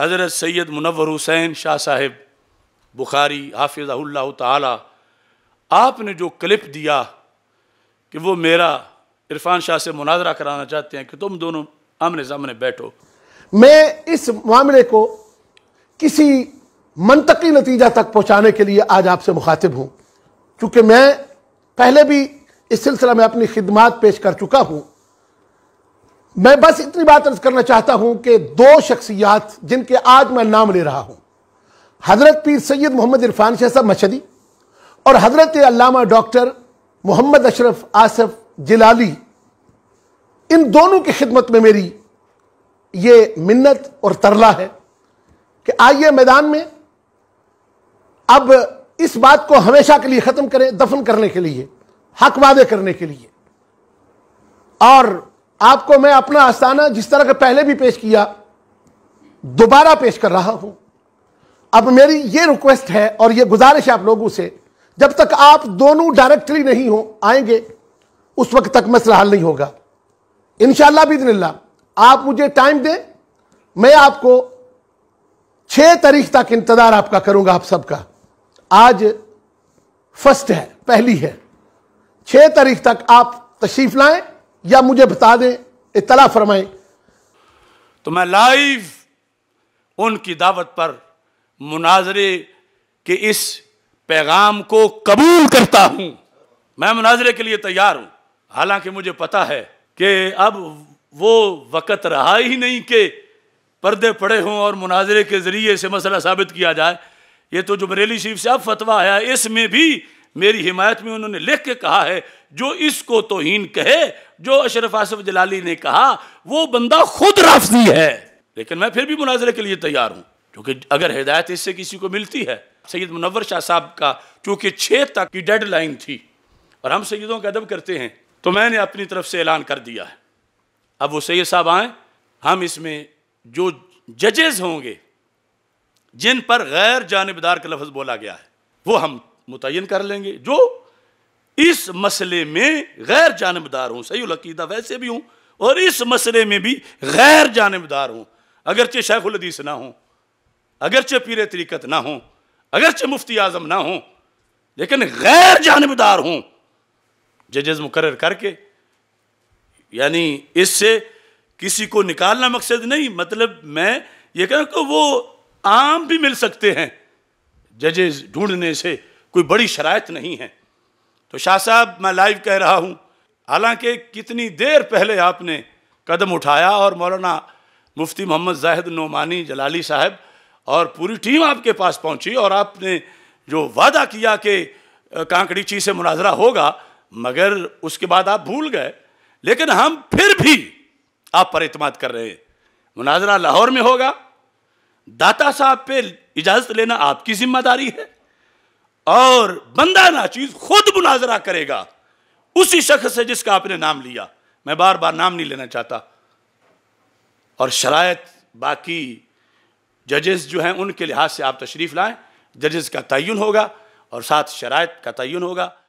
हज़रत सैयद मुनवर हुसैन शाह साहेब बुखारी हाफिज़ल्ला ताला आपने जो क्लिप दिया कि वो मेरा इरफान शाह से मुनाजरा कराना चाहते हैं कि तुम दोनों आमने सामने बैठो मैं इस मामले को किसी मनतकी नतीजा तक पहुँचाने के लिए आज आपसे मुखातिब हूँ चूँकि मैं पहले भी इस सिलसिला में अपनी खिदमात पेश कर चुका हूँ मैं बस इतनी बात अर्ज करना चाहता हूं कि दो शख्सियात जिनके आज मैं नाम ले रहा हूं हजरत पीर सैयद मोहम्मद इरफान शाह साहब मशदी और हजरत अलामा डॉक्टर मोहम्मद अशरफ आसफ जिलाली इन दोनों की खिदमत में मेरी ये मिन्नत और तरला है कि आइए मैदान में अब इस बात को हमेशा के लिए ख़त्म करें दफन करने के लिए हक वादे करने के लिए और आपको मैं अपना आस्थाना जिस तरह का पहले भी पेश किया दोबारा पेश कर रहा हूं अब मेरी ये रिक्वेस्ट है और यह गुजारिश है आप लोगों से जब तक आप दोनों डायरेक्टली नहीं हो आएंगे उस वक्त तक मसला हल नहीं होगा इनशाला बिदनल्ला आप मुझे टाइम दें मैं आपको छह तारीख तक इंतज़ार आपका करूंगा आप सबका आज फर्स्ट है पहली है छह तारीख तक आप तशरीफ़ लाएं या मुझे बता दें इतला फरमाएं तो मैं लाइव उनकी दावत पर मुनाजरे के इस पैगाम को कबूल करता हूं मैं मुनाजरे के लिए तैयार हूं हालांकि मुझे पता है कि अब वो वक़्त रहा ही नहीं कि पर्दे पड़े हों और मुनाजरे के ज़रिए से मसला साबित किया जाए ये तो जो बरेली शरीफ से अब फतवा आया इसमें भी मेरी हिमायत में उन्होंने लिख के कहा है जो इसको हीन कहे जो अशरफ आसफ जलाली ने कहा वो बंदा खुद राफजी है लेकिन मैं फिर भी मुनाजरे के लिए तैयार हूँ क्योंकि अगर हिदायत इससे किसी को मिलती है सैयद मुनवर शाह साहब का चूँकि छः तक की डेड लाइन थी और हम सैदों का अदब करते हैं तो मैंने अपनी तरफ से ऐलान कर दिया है अब वो सैयद साहब आएँ हम इसमें जो जजेज होंगे जिन पर गैर जानबदार का लफ्ज़ बोला गया है वो हम मुतन कर लेंगे जो इस मसले में गैर जानबदार हूँ सही लकीदा वैसे भी हूँ और इस मसले में भी गैर जानबदार हूँ अगरचे शेखुलदीस हदीस ना हो अगरचे पीर तरीकत ना हो अगरचे मुफ्ती आजम ना हो लेकिन गैर जानबदार हूँ जजेज मुकर करके यानी इससे किसी को निकालना मकसद नहीं मतलब मैं ये कह रहा वो आम भी मिल सकते हैं जजेज ढूंढने से कोई बड़ी शरात नहीं है तो शाह साहब मैं लाइव कह रहा हूँ हालांकि कितनी देर पहले आपने कदम उठाया और मौलाना मुफ्ती मोहम्मद जाहिद नोमानी जलाली साहब और पूरी टीम आपके पास पहुंची और आपने जो वादा किया कि कांकड़ी ची से मुनाजरा होगा मगर उसके बाद आप भूल गए लेकिन हम फिर भी आप पर अतमाद कर रहे हैं मुनाजरा लाहौर में होगा दाता साहब पे इजाज़त लेना आपकी जिम्मेदारी है और बंदा चीज खुद मुनाजरा करेगा उसी शख्स से जिसका आपने नाम लिया मैं बार बार नाम नहीं लेना चाहता और शराय बाकी जजेस जो हैं उनके लिहाज से आप तशरीफ़ लाएं जजेस का तयन होगा और साथ शराय का तयन होगा